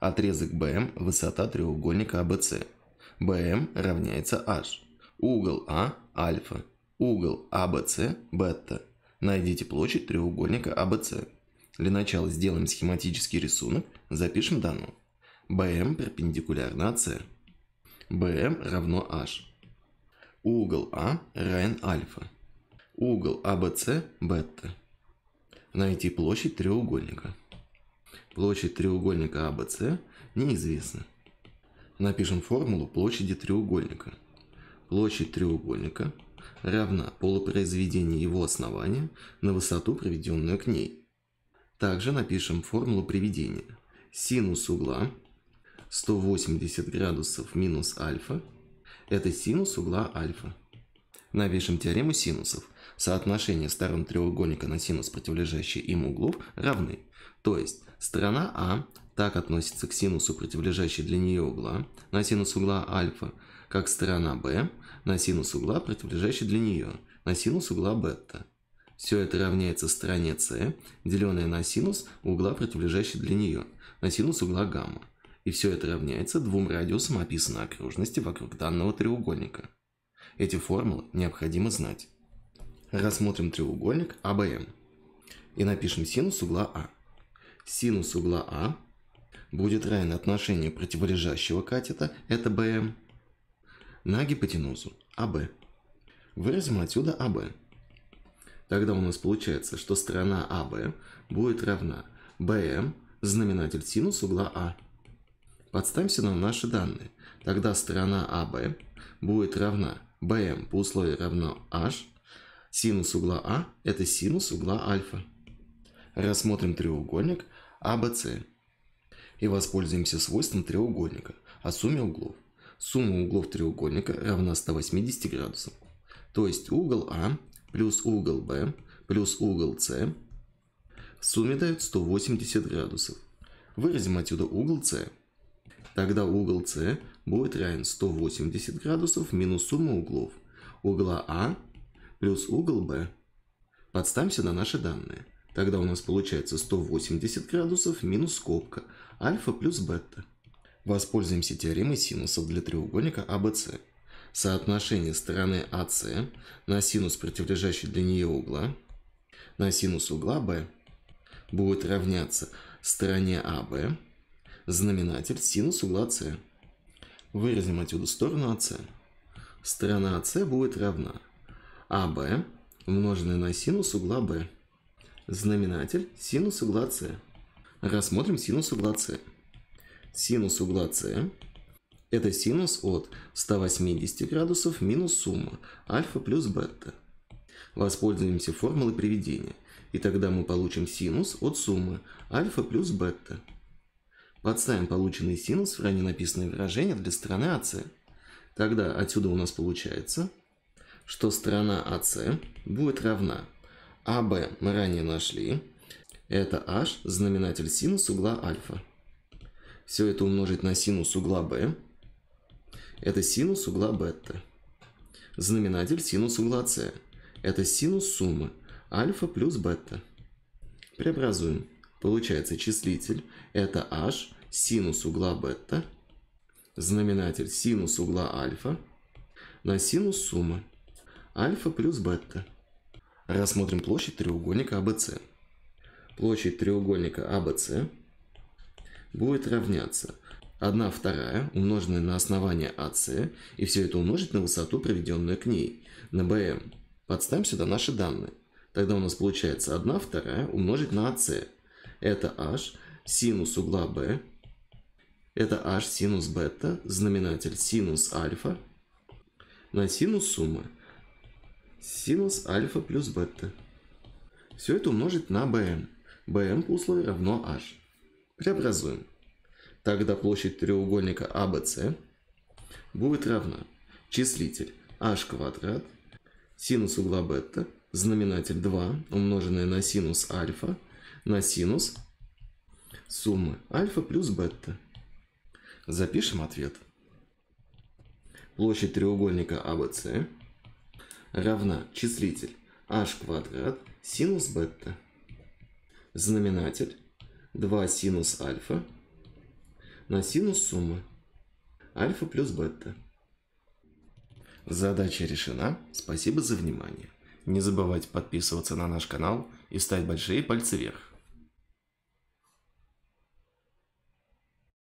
Отрезок BM – высота треугольника ABC. BM равняется H. Угол А – альфа. Угол ABC – бета. Найдите площадь треугольника ABC. Для начала сделаем схематический рисунок, запишем данную. BM перпендикулярно AC. BM равно H. Угол А равен альфа. Угол ABC – бета. Найти площадь треугольника. Площадь треугольника ABC а неизвестна. Напишем формулу площади треугольника. Площадь треугольника равна полупроизведению его основания на высоту, приведенную к ней. Также напишем формулу приведения. Синус угла 180 градусов минус альфа – это синус угла альфа. Напишем теорему синусов. Соотношение сторон треугольника на синус противолежащей им углов равны. То есть Сторона А так относится к синусу противолежащей нее угла на синус угла альфа, как сторона Б на синус угла противолежащей для нее на синус угла бета. Все это равняется стороне С, деленное на синус угла противолежащей для нее на синус угла гамма. И все это равняется двум радиусам описанной окружности вокруг данного треугольника. Эти формулы необходимо знать. Рассмотрим треугольник АБМ и напишем синус угла А синус угла А будет равен отношению противолежащего катета, это БМ, на гипотенузу АБ. Выразим отсюда АБ. Тогда у нас получается, что сторона АБ будет равна БМ, знаменатель синус угла А. Подставим сюда наши данные. Тогда сторона АБ будет равна БМ по условию равно H. Синус угла А – это синус угла альфа. Рассмотрим треугольник ABC а и воспользуемся свойством треугольника о сумме углов. Сумма углов треугольника равна 180 градусам. То есть угол А плюс угол Б плюс угол С в сумме дают 180 градусов. Выразим отсюда угол С. Тогда угол С будет равен 180 градусов минус сумма углов угла А плюс угол Б. Подставимся на наши данные. Тогда у нас получается 180 градусов минус скобка альфа плюс бета. Воспользуемся теоремой синусов для треугольника АБС. Соотношение стороны АС на синус для нее угла на синус угла b будет равняться стороне АВ знаменатель синус угла С. Выразим отсюда сторону АС. Сторона АС будет равна АВ умноженное на синус угла b знаменатель синус угла С. Рассмотрим синус угла С. Синус угла С – это синус от 180 градусов минус сумма альфа плюс бета. Воспользуемся формулой приведения, и тогда мы получим синус от суммы альфа плюс бета. Подставим полученный синус в ранее написанное выражение для стороны АС. Тогда отсюда у нас получается, что сторона АС будет равна АБ мы ранее нашли. Это h, знаменатель синус угла альфа. Все это умножить на синус угла b. Это синус угла бета. Знаменатель синус угла с. Это синус суммы альфа плюс бета. Преобразуем. Получается числитель это h синус угла бета, знаменатель синус угла альфа на синус суммы альфа плюс бета. Рассмотрим площадь треугольника ABC. А площадь треугольника ABC а будет равняться 1 вторая умноженная на основание AC, а и все это умножить на высоту, приведенную к ней, на BM. Подставим сюда наши данные. Тогда у нас получается 1 вторая умножить на AC. Это h синус угла b. Это h синус бета, знаменатель синус альфа на синус суммы синус альфа плюс бета. Все это умножить на bm. bm по условию равно h. Преобразуем. Тогда площадь треугольника ABC будет равна числитель h квадрат синус угла бета, знаменатель 2, умноженное на синус альфа, на синус суммы альфа плюс бета. Запишем ответ. Площадь треугольника ABC равна числитель h квадрат синус бета. Знаменатель 2 синус альфа на синус суммы альфа плюс бета. Задача решена. Спасибо за внимание. Не забывайте подписываться на наш канал и ставить большие пальцы вверх.